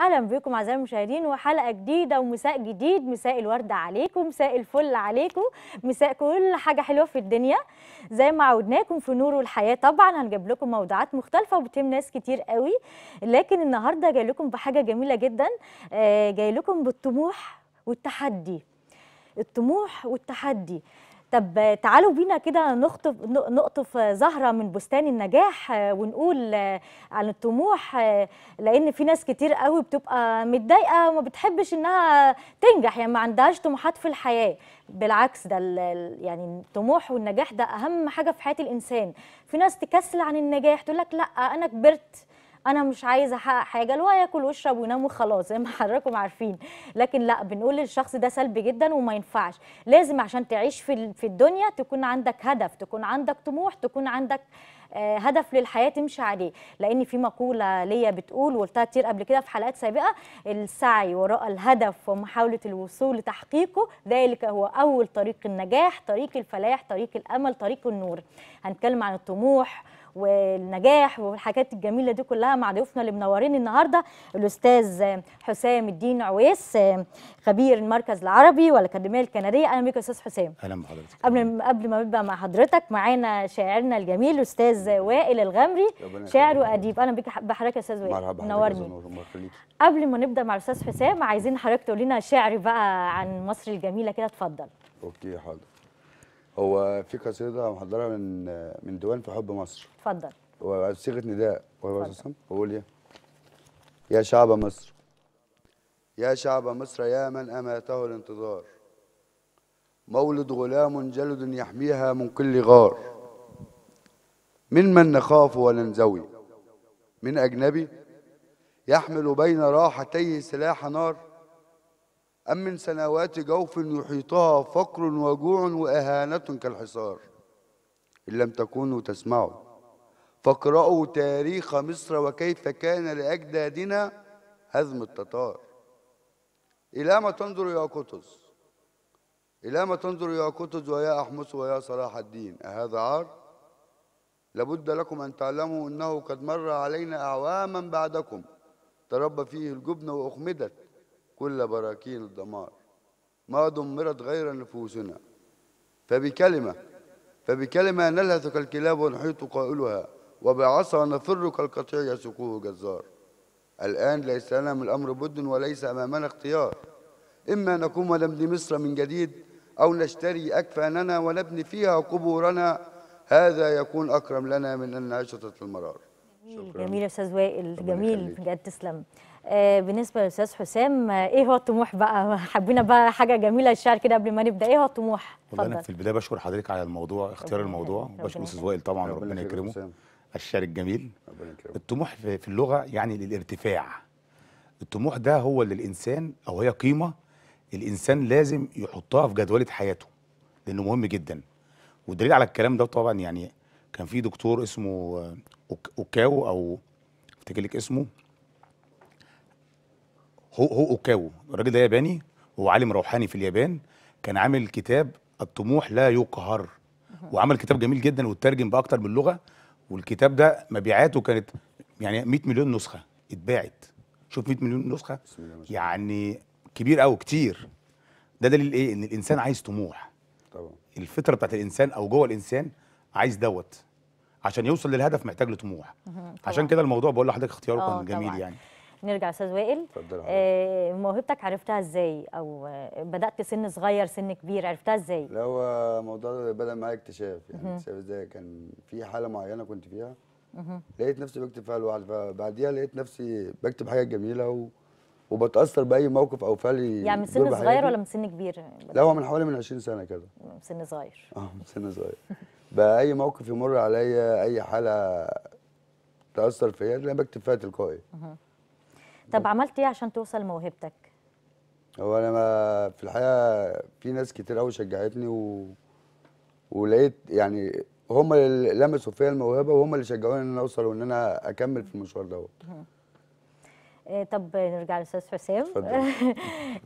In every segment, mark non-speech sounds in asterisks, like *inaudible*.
اهلا بكم اعزائي المشاهدين وحلقه جديده ومساء جديد مساء الورد عليكم مساء الفل عليكم مساء كل حاجه حلوه في الدنيا زي ما عودناكم في نور والحياه طبعا هنجيب لكم موضوعات مختلفه وبتهم ناس كتير قوي لكن النهارده جاي لكم بحاجه جميله جدا آه، جاي لكم بالطموح والتحدي الطموح والتحدي طب تعالوا بينا كده نخطف نقطف زهره من بستان النجاح آه، ونقول آه، عن الطموح آه، لان في ناس كتير قوي بتبقى متضايقه وما بتحبش انها تنجح يعني ما عندهاش طموحات في الحياه بالعكس ده يعني الطموح والنجاح ده اهم حاجه في حياه الانسان في ناس تكسل عن النجاح تقول لك لا انا كبرت انا مش عايز احقق حاجه اللي هو ياكل ويشرب وينام وخلاص زي ما *laughs* حضراتكم عارفين لكن لا بنقول للشخص ده سلبي جدا وما ينفعش لازم عشان تعيش في في الدنيا تكون عندك هدف تكون عندك طموح تكون عندك آه، هدف للحياه تمشي عليه لان في مقوله ليا بتقول وقلتها كتير قبل كده في حلقات سابقه السعي وراء الهدف ومحاوله الوصول لتحقيقه ذلك هو اول طريق النجاح طريق الفلاح طريق الامل طريق النور هنتكلم عن الطموح والنجاح والحاجات الجميله دي كلها مع ضيوفنا اللي منورين النهارده الاستاذ حسام الدين عويس خبير المركز العربي والاكاديميه الكنديه اهلا بيك يا استاذ حسام اهلا بحضرتك قبل قبل ما نبدا مع حضرتك معانا شاعرنا الجميل الاستاذ وائل الغمري شاعر واديب اهلا بيك بحضرتك يا استاذ وائل منورني قبل ما نبدا مع الاستاذ حسام عايزين حضرتك تقول لنا شعر بقى عن مصر الجميله كده اتفضل اوكي حاضر هو في قصيده محضره من من ديوان في حب مصر اتفضل وصيغه نداء وقول يا شعب مصر يا شعب مصر يا من اماته الانتظار مولد غلام جلد يحميها من كل غار من من نخاف وننزوي من اجنبي يحمل بين راحتيه سلاح نار أم من سنوات جوف يحيطها فقر وجوع وإهانة كالحصار إن لم تكونوا تسمعوا فاقرأوا تاريخ مصر وكيف كان لأجدادنا هزم التتار إلى ما تنظر يا قطز إلى ما تنظر يا قطز ويا أحمس ويا صلاح الدين أهذا عار لابد لكم أن تعلموا أنه قد مر علينا أعواما بعدكم تربى فيه الجبن وأخمدت كل براكين الدمار ما دمرت غير نفوسنا فبكلمة فبكلمة نلهث كالكلاب ونحيط قائلها وبعصا نفر كالقطيع يسوقه جزار الآن ليس لنا من الأمر بد وليس أمامنا اختيار إما نقوم ونبني مصر من جديد أو نشتري أكفاننا ونبني فيها قبورنا هذا يكون أكرم لنا من أن نعيش المرار شكرا جميل يا استاذ وائل جميل بجد تسلم آه بالنسبه للاستاذ حسام آه ايه هو الطموح بقى *laughs* حبينا بقى حاجه جميله الشعر كده قبل ما نبدا ايه هو الطموح والله انا في البدايه بشكر حضرتك على الموضوع اختيار الموضوع بشكر استاذ وائل طبعا ربنا يكرمه الشعر الجميل الطموح في اللغه يعني للارتفاع الطموح ده هو اللي الانسان او هي قيمه الانسان لازم يحطها في جدوله حياته لانه مهم جدا والدليل على الكلام ده طبعا يعني كان في دكتور اسمه اوكاو او افتكر لك اسمه هو هو اوكاو الراجل ده ياباني هو عالم روحاني في اليابان كان عامل كتاب الطموح لا يقهر وعمل كتاب جميل جدا وترجم باكتر من لغه والكتاب ده مبيعاته كانت يعني 100 مليون نسخه اتباعت شوف 100 مليون نسخه يعني كبير قوي كتير ده دليل ايه ان الانسان عايز طموح طبعا الفطره بتاعت الانسان او جوه الانسان عايز دوت عشان يوصل للهدف محتاج لطموح عشان كده الموضوع بقول لحضرتك اختياره كان آه، جميل طبعا. يعني نرجع استاذ وائل آه موهبتك عرفتها ازاي او بدات سن صغير سن كبير عرفتها ازاي لا هو موضوع بدا معايا اكتشاف يعني اكتشاف ازاي كان في حاله معينه كنت فيها لقيت نفسي بكتب فيها لوحدي فبعديها لقيت نفسي بكتب حاجه جميله و... وبتاثر باي موقف او فعل يعني من سن صغير ولا من سن كبير لا هو من حوالي من 20 سنه كده سن صغير اه من سن صغير *laughs* باي موقف يمر عليا اي حاله تاثر فيا انا بكتب فيها تلقائي طب عملت ايه عشان توصل موهبتك هو انا ما في الحقيقه في ناس كتير قوي شجعتني و... ولقيت يعني هم اللي لمسوا فيا الموهبه وهم اللي شجعوني ان انا اوصل وان انا اكمل في المشوار دوت إيه، طب نرجع للاستاذ حسام *laughs*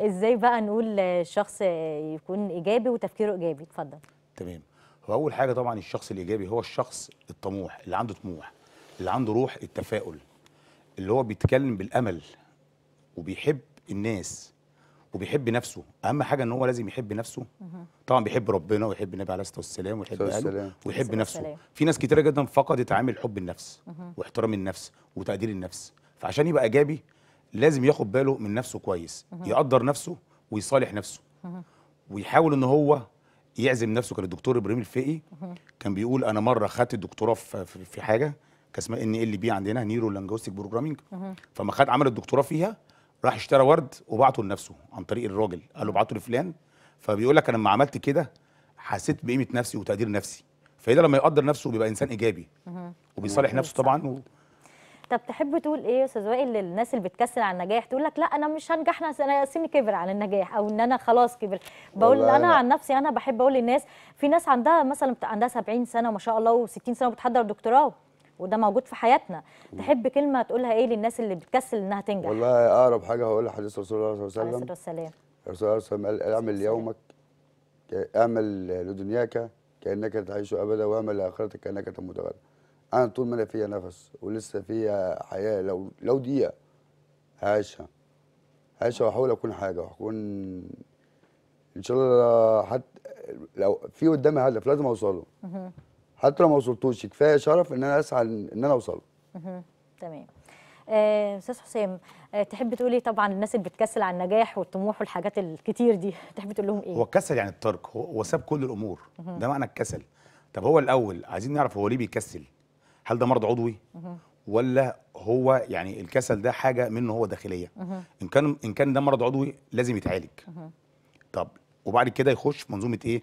ازاي بقى نقول شخص يكون ايجابي وتفكيره ايجابي اتفضل تمام هو اول حاجه طبعا الشخص الايجابي هو الشخص الطموح اللي عنده طموح اللي عنده روح التفاؤل اللي هو بيتكلم بالامل وبيحب الناس وبيحب نفسه اهم حاجه ان هو لازم يحب نفسه طبعا بيحب ربنا ويحب النبي عليه الصلاه والسلام ويحب اهله ويحب نفسه في ناس كتيره جدا فقدت عامل حب النفس واحترام النفس وتقدير النفس فعشان يبقى ايجابي لازم ياخد باله من نفسه كويس يقدر نفسه ويصالح نفسه ويحاول ان هو يعزم نفسه كان الدكتور ابراهيم الفقي كان بيقول انا مره خدت الدكتوراه في, في حاجه كان اسمها ان ال بي عندنا نيرو لانجوستيك بروجرامينج فما خد عمل الدكتوراه فيها راح اشترى ورد وبعته لنفسه عن طريق الراجل قال له ابعته لفلان فبيقول لك انا لما عملت كده حسيت بقيمه نفسي وتقدير نفسي فده لما يقدر نفسه بيبقى انسان ايجابي وبيصالح نفسه طبعا طب تحب تقول ايه يا استاذ وائل للناس اللي بتكسل على النجاح تقول لك لا انا مش هنجح انا سني كبر على النجاح او ان انا خلاص كبر بقول انا, لا. عن نفسي انا بحب اقول للناس في ناس عندها مثلا عندها 70 سنه ما شاء الله و60 سنه وبتحضر دكتوراه وده موجود في حياتنا تحب كلمه تقولها ايه للناس اللي بتكسل انها تنجح والله اقرب حاجه هقولها حديث رسول الله صلى الله عليه وسلم عليه الصلاه والسلام قال اعمل يومك اعمل لدنياك كانك تعيش ابدا واعمل لاخرتك كانك تموت ابدا انا طول ما انا فيها نفس ولسه فيها حياه لو لو دقيقه هعيشها هعيشها واحاول اكون حاجه واكون ان شاء الله حتى لو في قدامي هدف لازم اوصله حتى لو ما وصلتوش كفايه شرف ان انا اسعى ان انا اوصله تمام آه، استاذ آه، حسام آه، تحب تقولي طبعا الناس اللي بتكسل على النجاح والطموح والحاجات الكتير دي *laughs* تحب تقول لهم ايه هو الكسل يعني الترك هو ساب كل الامور ده معنى الكسل طب هو الاول عايزين نعرف هو ليه بيكسل هل ده مرض عضوي ولا هو يعني الكسل ده حاجه منه هو داخليه ان كان ان كان ده مرض عضوي لازم يتعالج طب وبعد كده يخش في منظومه ايه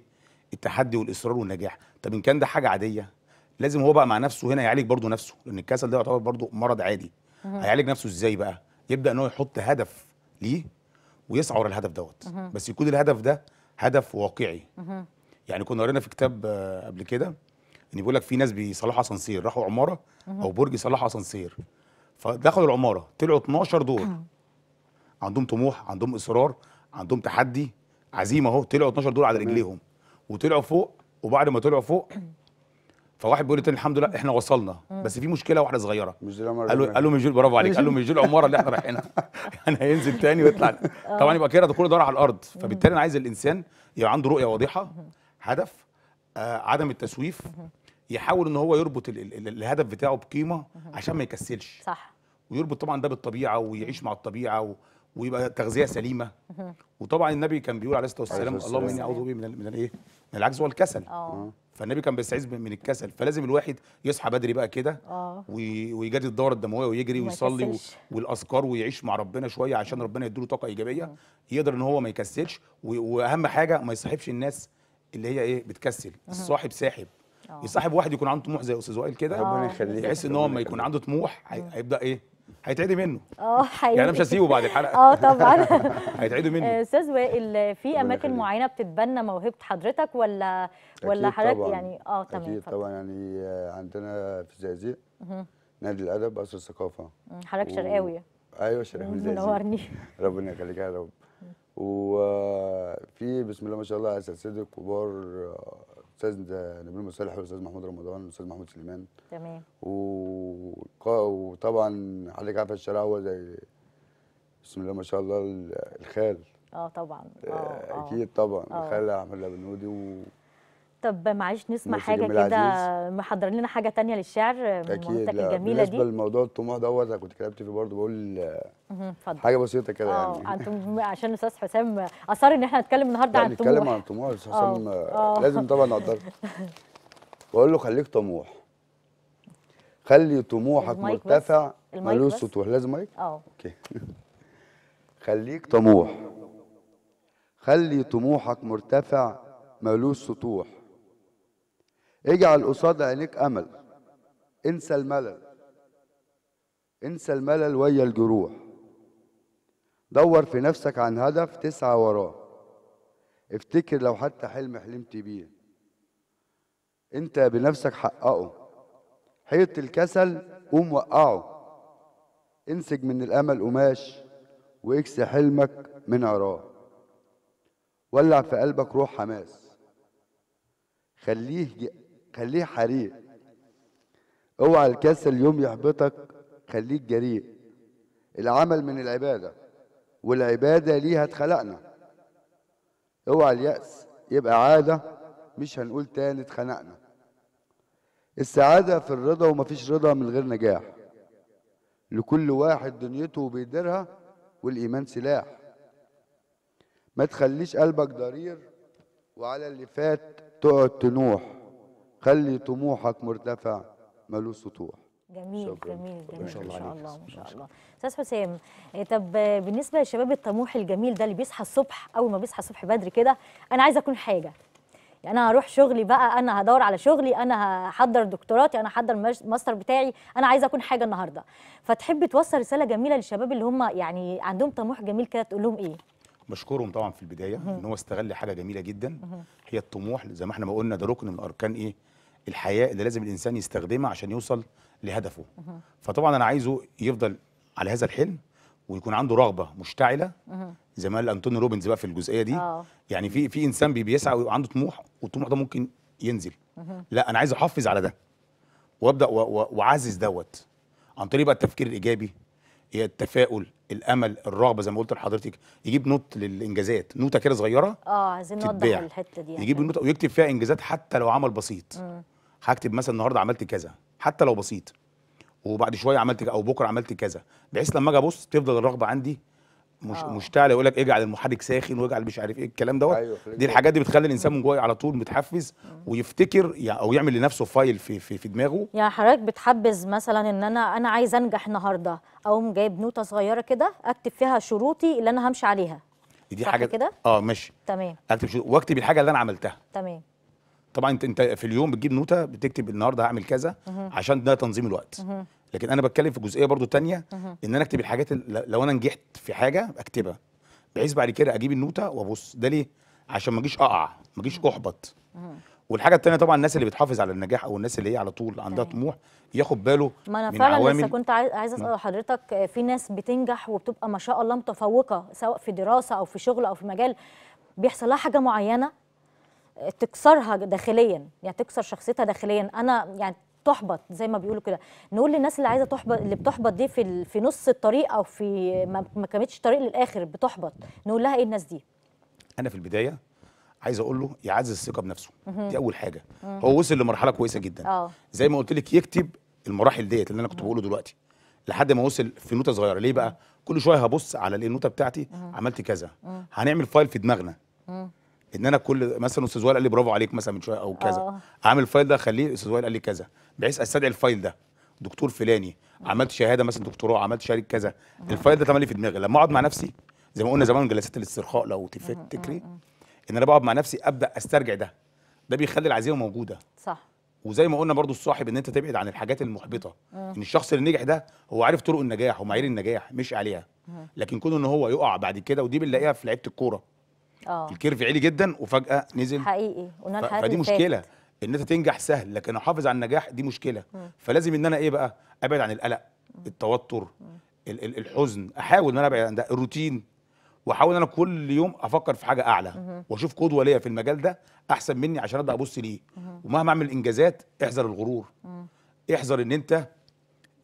التحدي والاصرار والنجاح طب ان كان ده حاجه عاديه لازم هو بقى مع نفسه هنا يعالج برضه نفسه لان الكسل ده يعتبر برضه مرض عادي هيعالج نفسه ازاي بقى يبدا ان هو يحط هدف ليه ويسعى ورا الهدف دوت بس يكون الهدف ده هدف واقعي يعني كنا قرينا في كتاب آه، قبل كده يعني بيقول لك في ناس بيصلحوا اسانسير راحوا عماره او برج يصلحوا اسانسير فدخلوا العماره طلعوا 12 دور عندهم طموح عندهم اصرار عندهم تحدي عزيمه اهو طلعوا 12 دور على رجليهم وطلعوا فوق وبعد ما طلعوا فوق *clears throat* فواحد بيقول لي الحمد لله احنا وصلنا بس في مشكله واحده صغيره مش قالوا قالوا مش برافو عليك قالوا مش العماره اللي احنا رايحينها *laughs* يعني هينزل تاني ويطلع *laughs* اه. طبعا يبقى كده ده كله دور على الارض فبالتالي انا عايز الانسان يبقى عنده رؤيه واضحه هدف آه، عدم التسويف يحاول ان هو يربط الهدف بتاعه بقيمه عشان ما يكسلش صح ويربط طبعا ده بالطبيعه ويعيش مع الطبيعه و... ويبقى تغذيه سليمه وطبعا النبي كان بيقول عليه الصلاه والسلام اللهم اني اعوذ بك من من الايه؟ من العجز والكسل أوه. فالنبي كان بيستعيذ من الكسل فلازم الواحد يصحى بدري بقى كده آه. ويجدد الدوره الدمويه ويجري ويصلي والاذكار ويعيش مع ربنا شويه عشان ربنا يديله طاقه ايجابيه يقدر ان هو ما يكسلش واهم حاجه ما يصاحبش الناس اللي هي ايه بتكسل الصاحب ساحب آه. يصاحب واحد يكون عنده طموح زي استاذ وائل كده ربنا يخليه يحس ان هو لما يكون عنده طموح هيبدا ايه هيتعدي منه اه حقيقي يعني انا مش هسيبه بعد الحلقه اه طبعا *laughs* هيتعدي منه استاذ وائل في اماكن معينه بتتبنى موهبه حضرتك ولا ولا حضرتك يعني اه تمام اكيد طبعا يعني آه، عندنا في الزقازيق نادي الادب قصر الثقافه أمم، حضرتك شرقاوي ايوه شرقاوي *laughs* منورني *laughs* ربنا يخليك يا رب وفي بسم الله ما شاء الله صدق كبار استاذ نبيل مصالح والاستاذ محمود رمضان والاستاذ محمود سليمان تمام وطبعا حضرتك عارف الشارع هو زي بسم الله ما شاء الله الخال اه طبعا اه, آه. اكيد طبعا آه. الخال احمد لبنودي و... طب معلش نسمع حاجه كده محضر لنا حاجه تانية للشعر من منطقتك الجميله دي بالنسبه لموضوع الطموح دوت انا كنت كتبت فيه برضه بقول حاجه بسيطه كده آه، يعني انتم عشان الاستاذ حسام اصر ان احنا نتكلم النهارده عن الطموح نتكلم عن الطموح استاذ حسام آه، آه. لازم طبعا نقدر *laughs* بقول له *laughs* خليك طموح خلي طموحك مرتفع ملوش سطوح لازم مايك؟ اه اوكي خليك طموح خلي طموحك مرتفع ملوش سطوح اجعل قصاد عينيك امل انسى الملل انسى الملل ويا الجروح دور في نفسك عن هدف تسعى وراه افتكر لو حتى حلم حلمت بيه انت بنفسك حققه حيط الكسل قوم وقعه انسج من الامل قماش واكس حلمك من عراه ولع في قلبك روح حماس خليه خليه حريق اوعى الكسل يوم يحبطك خليك جريء العمل من العبادة والعبادة ليها اتخلقنا اوعى اليأس يبقى عادة مش هنقول تاني اتخنقنا السعادة في الرضا ومفيش رضا من غير نجاح لكل واحد دنيته بيديرها والإيمان سلاح ما تخليش قلبك ضرير وعلى اللي فات تقعد تنوح خلي طموحك مرتفع ملو سطوح جميل شكرا. جميل جميل ان شاء الله ان شاء الله ما شاء الله استاذ حسام إيه، طب بالنسبه للشباب الطموح الجميل ده اللي بيصحى الصبح اول ما بيصحى الصبح بدري كده انا عايزه اكون حاجه يعني انا هروح شغلي بقى انا هدور على شغلي انا هحضر دكتوراتي انا هحضر الماستر بتاعي انا عايزه اكون حاجه النهارده فتحب توصل رساله جميله للشباب اللي هم يعني عندهم طموح جميل كده تقول لهم ايه بشكرهم طبعا في البدايه ان هو استغل حاجه جميله جدا هي الطموح زي ما احنا ما قلنا ده ركن من اركان ايه الحياه اللي لازم الانسان يستخدمها عشان يوصل لهدفه فطبعا انا عايزه يفضل على هذا الحلم ويكون عنده رغبه مشتعله زي ما قال أنتوني روبنز بقى في الجزئيه دي آه. يعني في في انسان بيسعى وعنده طموح والطموح ده ممكن ينزل لا انا عايز احافظ على ده وابدا واعزز دوت عن طريق بقى التفكير الايجابي هي التفاؤل الامل الرغبه زي ما قلت لحضرتك يجيب نوت للانجازات نوته كده صغيره اه عايزين نوضح الحته دي يعني. يجيب النوت ويكتب فيها انجازات حتى لو عمل بسيط هكتب مثلا النهارده عملت كذا حتى لو بسيط وبعد شويه عملت او بكره عملت كذا بحيث لما اجي ابص تفضل الرغبه عندي مش آه. مشتعل يقول لك اجعل المحرك ساخن واجعل مش عارف ايه الكلام دوت أيوة دي الحاجات دي بتخلي الانسان من جوه على طول متحفز ويفتكر يعني او يعمل لنفسه فايل في في, في دماغه يعني حضرتك بتحبز مثلا ان انا انا عايز انجح النهارده اقوم جايب نوته صغيره كده اكتب فيها شروطي اللي انا همشي عليها دي حاجه كده اه ماشي تمام اكتب شروط واكتب الحاجه اللي انا عملتها تمام طبعا انت انت في اليوم بتجيب نوته بتكتب النهارده هعمل كذا عشان ده تنظيم الوقت لكن انا بتكلم في جزئيه برضو تانية ان انا اكتب الحاجات لو انا نجحت في حاجه اكتبها بحيث بعد كده اجيب النوته وابص ده ليه عشان ما اجيش اقع ما اجيش احبط والحاجه الثانيه طبعا الناس اللي بتحافظ على النجاح او الناس اللي هي على طول عندها طموح ياخد باله ما انا من فعلا عوامل لسه كنت عايزه اسال نعم. حضرتك آه، في ناس بتنجح وبتبقى ما شاء الله متفوقه سواء في دراسه او في شغل او في مجال بيحصل لها حاجه معينه آه، تكسرها داخليا يعني تكسر شخصيتها داخليا انا يعني تحبط زي ما بيقولوا كده نقول للناس اللي عايزه تحبط اللي بتحبط دي في في نص الطريق او في ما كملتش طريق للاخر بتحبط نقول لها ايه الناس دي انا في البدايه عايز اقول له يعزز الثقه بنفسه دي اول حاجه هو وصل لمرحله كويسه جدا أوه. زي ما قلت لك يكتب المراحل ديت اللي انا كنت بقوله دلوقتي لحد ما وصل في نوته صغيره ليه بقى كل شويه هبص على النوته بتاعتي عملت كذا هنعمل فايل في دماغنا ان انا كل مثلا استاذ وائل قال لي برافو عليك مثلا من شويه او كذا أوه. اعمل الفايل ده اخليه استاذ وائل قال لي كذا بحيث استدعي الفايل ده دكتور فلاني عملت شهاده مثلا دكتوراه عملت شهاده كذا الفايل ده تملي في دماغي لما اقعد مع نفسي زي ما قلنا زمان جلسات الاسترخاء لو تفتكري ان انا بقعد مع نفسي ابدا استرجع ده ده بيخلي العزيمه موجوده صح وزي ما قلنا برضو الصاحب ان انت تبعد عن الحاجات المحبطه ان الشخص اللي نجح ده هو عارف طرق النجاح ومعايير النجاح مش عليها لكن كون ان هو يقع بعد كده ودي بنلاقيها في لعيبه الكوره اه الكيرف عالي جدا وفجاه نزل حقيقي قلنا الحاجات فدي مشكله ان انت تنجح سهل لكن احافظ على النجاح دي مشكله م. فلازم ان انا ايه بقى ابعد عن القلق م. التوتر م. الحزن احاول ان انا ابعد عن ده الروتين واحاول ان انا كل يوم افكر في حاجه اعلى واشوف قدوه ليا في المجال ده احسن مني عشان ابدا ابص ليه ومهما اعمل انجازات احذر الغرور احذر ان انت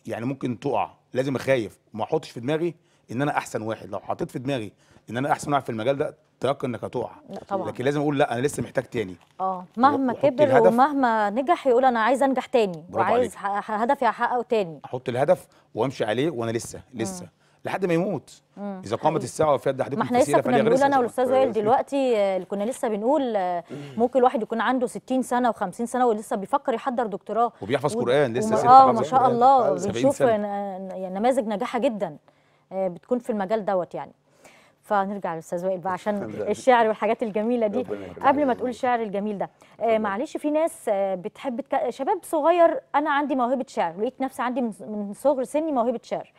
يعني ممكن تقع لازم اخايف ما احطش في دماغي ان انا احسن واحد لو حطيت في دماغي ان انا احسن واحد في المجال ده تيقن انك هتقع طبعا لكن لازم اقول لا انا لسه محتاج تاني اه مهما كبر ومهما نجح يقول انا عايز انجح تاني وعايز هدفي احققه تاني احط الهدف وامشي عليه وانا لسه لسه مم. لحد ما يموت مم. اذا قامت الساعه وفيات تحديكم ما احنا لسه كنا بنقول انا والاستاذ وائل دلوقتي كنا لسه بنقول ممكن الواحد يكون عنده 60 سنه و50 سنه ولسه بيفكر يحضر دكتوراه وبيحفظ و... قران لسه وم... اه ما شاء الله بنشوف يعني نماذج ناجحه جدا آه، بتكون في المجال دوت يعني فنرجع للاستاذ وائل بقى عشان *laughs* الشعر والحاجات الجميله دي قبل ما تقول الشعر الجميل ده آه، معلش في ناس آه، بتحب تك... شباب صغير انا عندي موهبه شعر ولقيت نفسي عندي من صغر سني موهبه شعر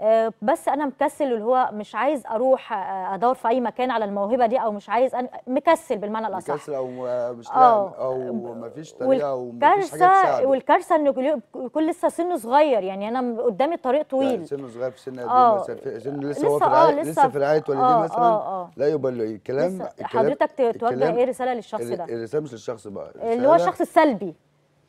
آه، بس انا مكسل اللي هو مش عايز اروح ادور في اي مكان على الموهبه دي او مش عايز أنا مكسل بالمعنى الاصح مكسل او مش يعني، أو, او مفيش طريقه او مفيش والكارثه ان كل لسه سنه صغير يعني انا قدامي الطريق طويل سنه صغير في سنه إيه؟ لسه لسه في رعايه ولا دي آه، مثلا آه آه. لا يبالي الكلام, الكلام حضرتك توجه ايه رساله للشخص ده؟ الرساله مش للشخص بقى اللي هو الشخص السلبي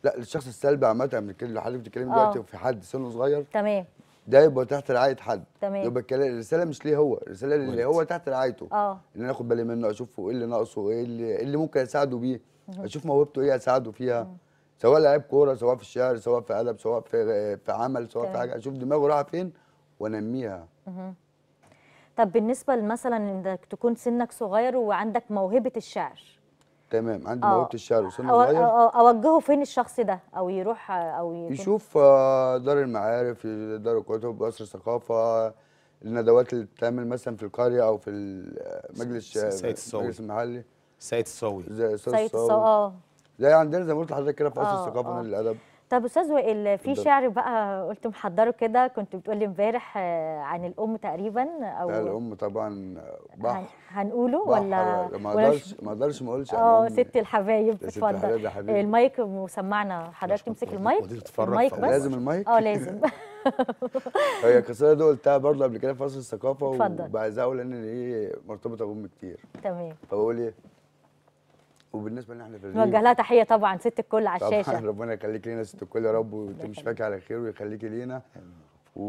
لا الشخص السلبي عامه كل لو حضرتك بتتكلمي آه. دلوقتي في حد سنه صغير تمام ده يبقى تحت رعايه حد تمام يبقى الكلام الرساله مش ليه هو الرساله اللي هو تحت رعايته اه ان انا اخد بالي منه اشوفه ايه اللي ناقصه ايه اللي, إيه اللي ممكن اساعده بيه اشوف موهبته ايه اساعده فيها مم. سواء لعيب كوره سواء في الشعر سواء في ادب سواء في في عمل سواء تمام. في حاجه اشوف دماغه رايحه فين وانميها طب بالنسبه مثلا انك تكون سنك صغير وعندك موهبه الشعر تمام عندي آه. موهبه الشعر وسن صغير اوجهه فين الشخص ده او يروح او يكون. يشوف آه، دار المعارف دار الكتب قصر الثقافه الندوات اللي بتتعمل مثلا في القريه او في المجلس آه، المجلس المحلي سيد الصاوي سيد الصاوي اه زي عندنا زي ما قلت لحضرتك كده في قصر الثقافه ونادي الادب طب استاذ وائل في شعر بقى قلت محضره كده كنت بتقولي امبارح آه، عن الام تقريبا او لا الام طبعا آه، بحر هنقوله بحر ولا ما اقدرش ما اقدرش ما اقولش اه ست الحبايب اتفضل المايك مسمعنا حضرتك تمسك المايك المايك بس لازم المايك اه لازم *laughs* *laughs* هي القصيده دي قلتها برضه قبل كده في فصل الثقافه وبعزها اقول ان هي مرتبطه بام كتير تمام فبقول ايه وبالنسبه لنا احنا في الريف نوجه لها تحيه طبعا ست الكل على الشاشه طبعا ربنا يخليك لينا ست الكل يا رب وتمشي فيك على خير ويخليكي لينا و...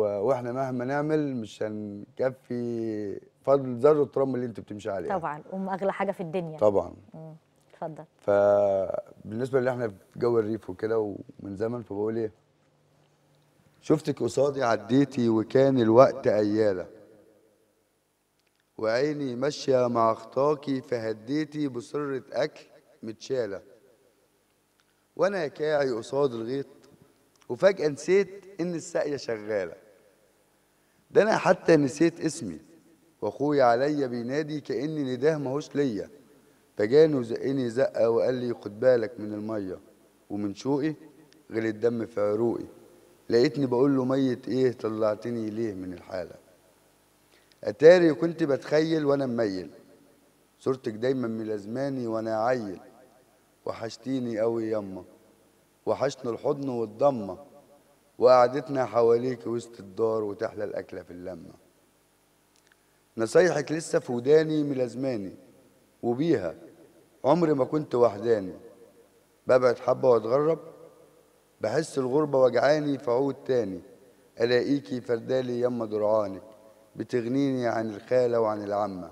واحنا مهما نعمل مش هنكفي فضل ذره الترام اللي انت بتمشي عليه طبعا ام اغلى حاجه في الدنيا طبعا اتفضل فبالنسبه اللي احنا في جو الريف وكده ومن زمن فبقول ايه شفتك قصادي عديتي وكان الوقت اياله وعيني ماشية مع خطاكي فهديتي بصرة أكل متشالة وأنا كاعي قصاد الغيط وفجأة نسيت إن الساقية شغالة ده أنا حتى نسيت اسمي وأخويا عليا بينادي كأن نداه ماهوش ليا فجاني وزقني زقة وقال لي خد بالك من المية ومن شوقي غلي الدم في عروقي لقيتني بقول له ميت إيه طلعتني ليه من الحالة أتاري كنت بتخيل وأنا مميل صورتك دايما ملازماني وأنا عيل وحشتيني أوي يما وحشنا الحضن والضمة وقعدتنا حواليك وسط الدار وتحلى الأكلة في اللمة نصايحك لسه في وداني ملازماني وبيها عمري ما كنت وحداني ببعد حبة واتغرب بحس الغربة وجعاني فعود تاني ألاقيكي فردالي يما درعانك بتغنيني عن الخالة وعن العمة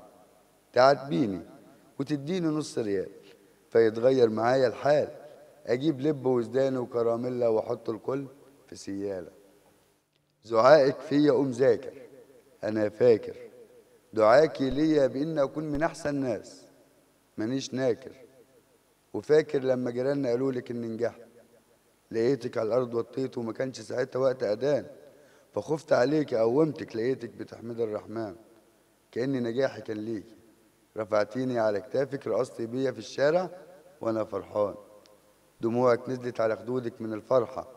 تعاتبيني وتديني نص ريال فيتغير معايا الحال أجيب لب وزدان وكراميلا وأحط الكل في سيالة زعائك فيا أم ذاكر أنا فاكر دعاكي ليا بإن أكون من أحسن ناس مانيش ناكر وفاكر لما جيراننا قالوا لك إني نجحت لقيتك على الأرض وطيت وما كانش ساعتها وقت أدان فخفت عليك قومتك لقيتك بتحمد الرحمن كأن نجاحي كان ليك رفعتيني على كتافك رقصتي بيا في الشارع وأنا فرحان دموعك نزلت على خدودك من الفرحة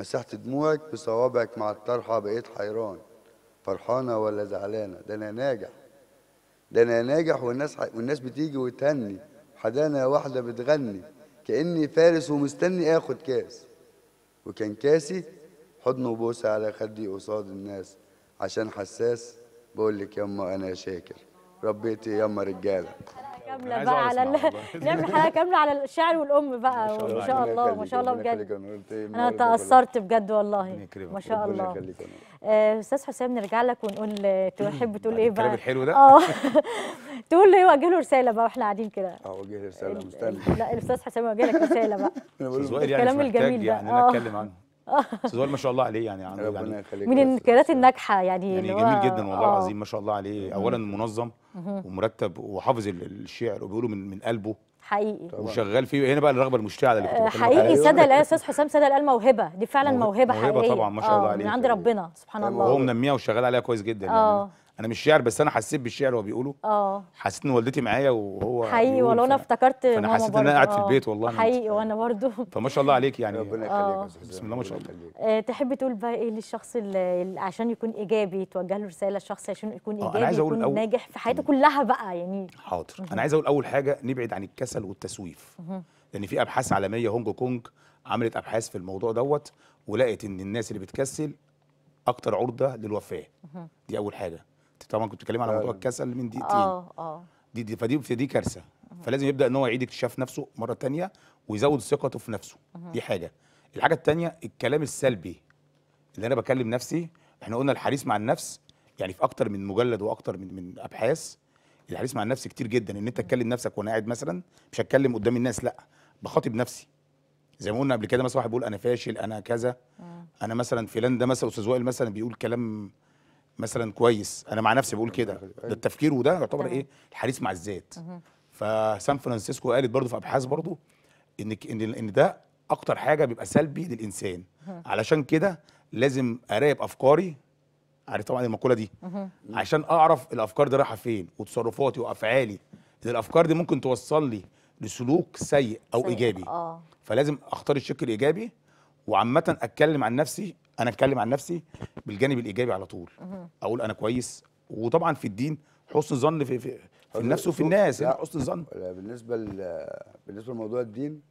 مسحت دموعك بصوابعك مع الطرحة بقيت حيران فرحانة ولا زعلانة ده أنا ناجح ده أنا ناجح والناس ح... والناس بتيجي وتهني حدانا واحدة بتغني كأني فارس ومستني آخد كاس وكان كاسي حضن وبوسة على خدي قصاد الناس عشان حساس بقول لك يما أنا شاكر ربيتي يما رجالة كامله بقى على *laughs* نعمل حلقه كامله على الشعر والام بقى وان شاء الله ما شاء الله بجد انا تاثرت بجد والله ما شاء الله آه، استاذ حسام نرجع لك ونقول آه، تحب *clears throat* تقول ايه بقى الحلو ده اه *laughs* تقول ايه وجه له رساله بقى واحنا قاعدين كده اه وجه رساله مستني لا الاستاذ حسام وجه لك رساله بقى *laughs* يعني الكلام الجميل ده يعني انا آه. اتكلم عنه استاذ وائل ما شاء الله عليه يعني عنده يعني من الكيانات الناجحه يعني يعني جميل جدا والله آه. العظيم ما شاء الله عليه اولا منظم ومرتب وحافظ الشعر وبيقولوا من من قلبه حقيقي وشغال فيه هنا بقى الرغبه المشتعله اللي كنت آه، حقيقي سدى الاستاذ حسام سدى الايه موهبه دي فعلا موهبه, موهبة حقيقيه موهبه طبعا ما شاء الله عليه آه، من عند ربنا سبحان الله وهو منميها وشغال عليها كويس جدا آه. يعني انا مش شاعر بس انا حسيت بالشعر وهو بيقوله اه حسيت ان والدتي معايا وهو حقيقي والله انا افتكرت انا حسيت ان انا قاعد في آه. البيت والله حقيقي وانا برضو فما شاء الله عليك يعني ربنا آه. يخليك بسم الله ما شاء الله آه، تحب تقول بقى ايه للشخص اللي عشان يكون ايجابي توجه له رساله للشخص عشان يكون ايجابي يكون أول... ناجح في حياته كلها بقى يعني حاضر انا عايز اقول اول حاجه نبعد عن الكسل والتسويف لان في ابحاث عالميه هونج كونج عملت ابحاث في الموضوع دوت ولقت ان الناس اللي بتكسل اكتر عرضه للوفاه دي اول حاجه طبعا كنت بتكلم على موضوع الكسل من دقيقتين اه اه دي, دي فدي فدي كارثه فلازم يبدا ان هو يعيد اكتشاف نفسه مره ثانيه ويزود ثقته في نفسه دي حاجه الحاجه الثانيه الكلام السلبي اللي انا بكلم نفسي احنا قلنا الحديث مع النفس يعني في اكتر من مجلد واكتر من من ابحاث الحديث مع النفس كتير جدا ان انت تكلم نفسك وانا قاعد مثلا مش هتكلم قدام الناس لا بخاطب نفسي زي ما قلنا قبل كده مثلا واحد بيقول انا فاشل انا كذا انا مثلا فلان ده مثلا استاذ وائل مثلا بيقول كلام مثلا كويس انا مع نفسي بقول كده ده أيوة. التفكير وده يعتبر ايه الحديث مع الذات فسان فرانسيسكو قالت برضو في ابحاث برضو ان ان ده اكتر حاجه بيبقى سلبي للانسان علشان كده لازم اراقب افكاري عارف طبعا المقوله دي عشان اعرف الافكار دي رايحه فين وتصرفاتي وافعالي ان الافكار دي ممكن توصل لي لسلوك سيء او سيء. ايجابي آه. فلازم اختار الشكل الايجابي وعامه اتكلم عن نفسي انا اتكلم عن نفسي بالجانب الايجابي على طول اقول انا كويس وطبعا في الدين حسن ظن في, في, في النفس وفي الناس يعني حسن الظن بالنسبه بالنسبه لموضوع الدين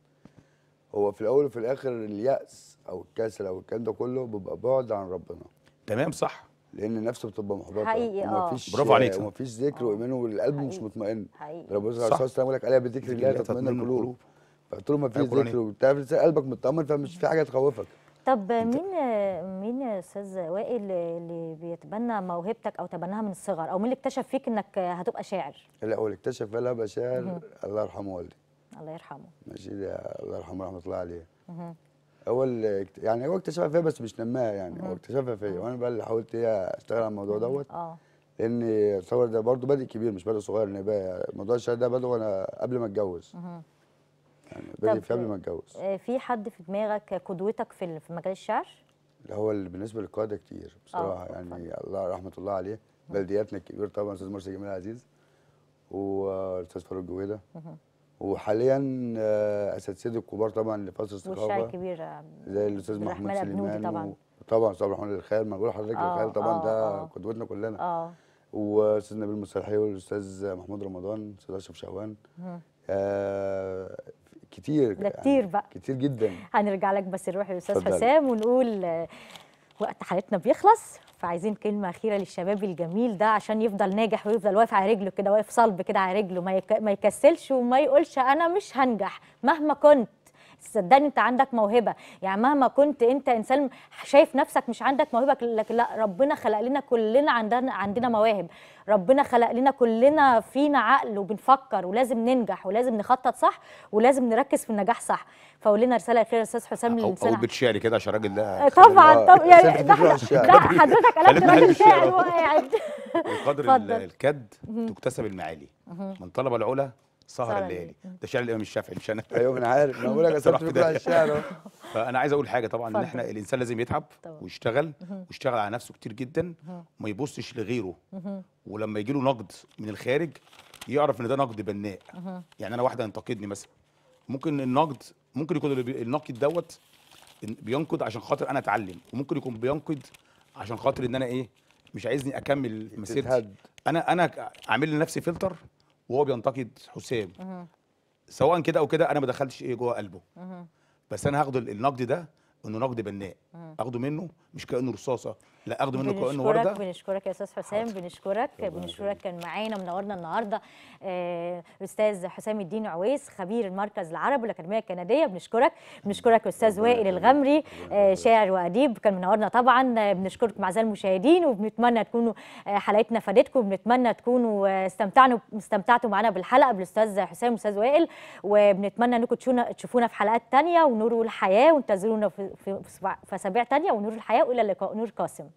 هو في الاول وفي الاخر الياس او الكسل او الكلام ده كله بيبقى بعد عن ربنا تمام صح لان النفس بتبقى محبطه حقيقي اه برافو عليك ومفيش ذكر آه. وايمان والقلب مش مطمئن حقيقي ربنا صلى الله عليه وسلم لك الا بذكر الله تطمئن القلوب له ما في ذكر وبتعرف قلبك مطمن فمش في حاجه تخوفك طب مين مين يا استاذ وائل اللي بيتبنى موهبتك او تبناها من الصغر او مين اللي اكتشف فيك انك هتبقى شاعر؟ لا هو اللي اكتشف ان انا هبقى شاعر الله يرحمه والدي الله يرحمه ماشي الله يرحمه رحمه الله عليه هو اللي يعني هو اكتشفها فيا بس مش نماها يعني هو اكتشفها فيا وانا بقى اللي حاولت ايه اشتغل على الموضوع دوت اه لان الثور ده برضه بادئ كبير مش بادئ صغير ان يعني بقى موضوع الشعر ده بادئ وانا قبل ما اتجوز يعني بدات قبل ما اتجوز آه، في حد في دماغك قدوتك في مجال الشعر؟ اللي هو اللي بالنسبه للقاده كتير بصراحه آه، يعني الله رحمه الله عليه بلدياتنا الكبير طبعا استاذ مرسي جميل عزيز والاستاذ فاروق جويده وحاليا آه، اساتذتي الكبار طبعا لفصل الثقافه والشعر الكبير زي الاستاذ محمود سليمان طبعا طبعا استاذ محمود الخيال ما بقول لحضرتك الخيال طبعا آه ده قدوتنا كلنا اه واستاذ نبيل مسرحي والاستاذ محمود رمضان استاذ اشرف شهوان آه كتير ده يعني كتير بقى كتير جدا هنرجع لك بس نروح للاستاذ حسام ونقول آه، وقت حلقتنا بيخلص فعايزين كلمه اخيره للشباب الجميل ده عشان يفضل ناجح ويفضل واقف على رجله كده واقف صلب كده على رجله ما يكسلش وما يقولش انا مش هنجح مهما كنت صدقني انت عندك موهبه يعني مهما كنت انت انسان شايف نفسك مش عندك موهبه لكن لا ربنا خلق لنا كلنا عندنا عندنا مواهب ربنا خلق لنا كلنا فينا عقل وبنفكر ولازم ننجح ولازم نخطط صح ولازم نركز في النجاح صح فقول لنا رساله خير يا استاذ حسام للانسان او بتشعري كده عشان الراجل ده طبعا طبعا يعني ده حضرتك قلبت راجل شاعر وقاعد قدر الكد تكتسب المعالي من طلب العلا سهر الليالي ده شعر الامام الشافعي مش انا ايوه انا عارف انا بقول لك *laughs* اصل بتطلع الشعر *laughs* فانا عايز اقول حاجه طبعا ان احنا الانسان لازم يتعب طبعا. ويشتغل ويشتغل على نفسه كتير جدا وما يبصش لغيره ولما يجي له نقد من الخارج يعرف ان ده نقد بناء يعني انا واحده ينتقدني مثلا ممكن النقد ممكن يكون النقد دوت بينقد عشان خاطر انا اتعلم وممكن يكون بينقد عشان خاطر ان انا ايه مش عايزني اكمل مسيرتي انا انا عامل لنفسي فلتر وهو بينتقد حسام سواء كده او كده انا ما دخلتش ايه جوه قلبه بس انا هاخد النقد ده انه نقد بناء اخده منه مش كانه رصاصه لا اخده منه وانه ورده بنشكرك يا استاذ حسام بنشكرك بنشكرك كان معانا منورنا النهارده الاستاذ آه، حسام الدين عويس خبير المركز العربي والاكاديميه الكنديه بنشكرك بنشكرك استاذ وائل الغمري آه، شاعر واديب كان منورنا طبعا آه، بنشكرك زي المشاهدين وبنتمنى تكونوا حلقتنا فادتكم وبنتمنى تكونوا استمتعتوا استمتعتوا معانا بالحلقه بالاستاذ حسام والاستاذ وائل وبنتمنى انكم تشوفونا في حلقات ثانيه ونور الحياه وانتظرونا في اسابيع ثانيه ونور الحياه والى اللقاء نور قاسم